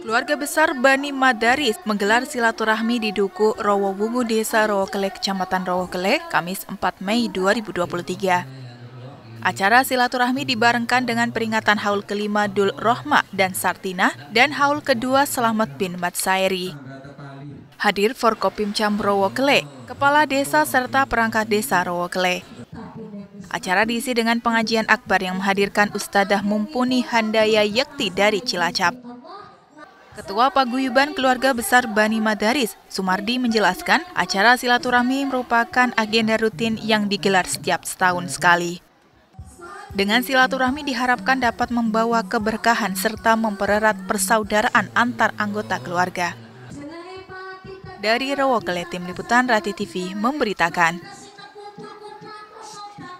Keluarga besar Bani Madaris menggelar silaturahmi di Duku Rowowungu Desa Rowokelek, Kecamatan Rowokelek, Kamis 4 Mei 2023. Acara silaturahmi dibarengkan dengan peringatan haul kelima Dul Rohma dan Sartina dan haul kedua Selamat bin Mat Sairi. Hadir Forkopimcam Rowokele, Kepala Desa serta perangkat desa Rowokele. Acara diisi dengan pengajian akbar yang menghadirkan Ustadzah Mumpuni Handaya Yakti dari Cilacap. Ketua Paguyuban Keluarga Besar Bani Madaris, Sumardi menjelaskan acara silaturahmi merupakan agenda rutin yang digelar setiap setahun sekali. Dengan silaturahmi diharapkan dapat membawa keberkahan serta mempererat persaudaraan antar anggota keluarga. Dari Kele, Tim Liputan Rati TV memberitakan.